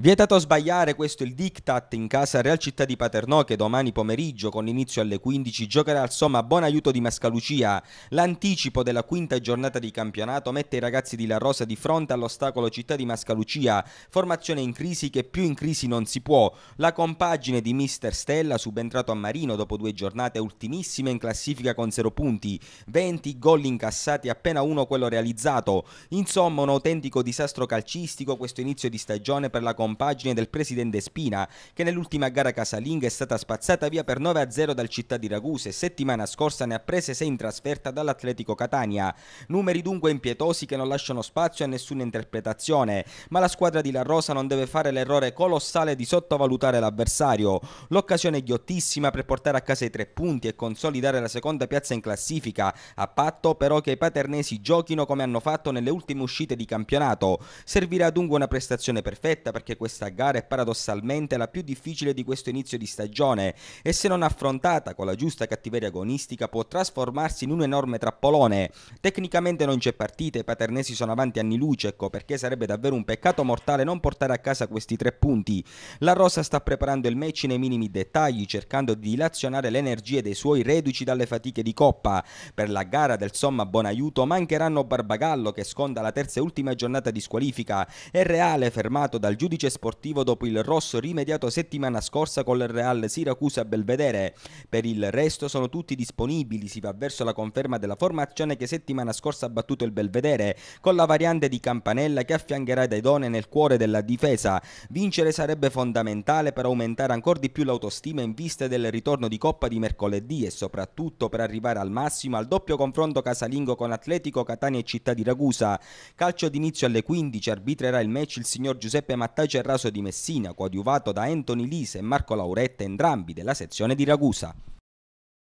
Vietato sbagliare, questo è il diktat in casa Real Città di Paternò che domani pomeriggio con inizio alle 15 giocherà al Somma buon aiuto di Mascalucia. L'anticipo della quinta giornata di campionato mette i ragazzi di La Rosa di fronte all'ostacolo Città di Mascalucia, formazione in crisi che più in crisi non si può. La compagine di Mister Stella, subentrato a Marino dopo due giornate ultimissime in classifica con 0 punti, 20 gol incassati appena uno quello realizzato. Insomma un autentico disastro calcistico questo inizio di stagione per la compagine compagine del presidente Spina, che nell'ultima gara casalinga è stata spazzata via per 9-0 dal Città di Ragusa e settimana scorsa ne ha prese 6 in trasferta dall'Atletico Catania. Numeri dunque impietosi che non lasciano spazio a nessuna interpretazione, ma la squadra di La Rosa non deve fare l'errore colossale di sottovalutare l'avversario. L'occasione è ghiottissima per portare a casa i tre punti e consolidare la seconda piazza in classifica, a patto però che i paternesi giochino come hanno fatto nelle ultime uscite di campionato. Servirà dunque una prestazione perfetta perché questa gara è paradossalmente la più difficile di questo inizio di stagione e se non affrontata con la giusta cattiveria agonistica può trasformarsi in un enorme trappolone. Tecnicamente non c'è partita, i paternesi sono avanti anni luce, ecco perché sarebbe davvero un peccato mortale non portare a casa questi tre punti. La Rosa sta preparando il match nei minimi dettagli, cercando di dilazionare le energie dei suoi reduci dalle fatiche di coppa. Per la gara del somma buon aiuto mancheranno Barbagallo che sconda la terza e ultima giornata di squalifica e Reale fermato dal giudice sportivo dopo il rosso rimediato settimana scorsa con il Real Siracusa Belvedere. Per il resto sono tutti disponibili, si va verso la conferma della formazione che settimana scorsa ha battuto il Belvedere, con la variante di Campanella che affiancherà Daidone nel cuore della difesa. Vincere sarebbe fondamentale per aumentare ancora di più l'autostima in vista del ritorno di Coppa di mercoledì e soprattutto per arrivare al massimo al doppio confronto casalingo con Atletico Catania e Città di Ragusa. Calcio d'inizio alle 15, arbitrerà il match il signor Giuseppe Mattacci il raso di Messina coadiuvato da Anthony Lise e Marco Lauretta entrambi della sezione di Ragusa.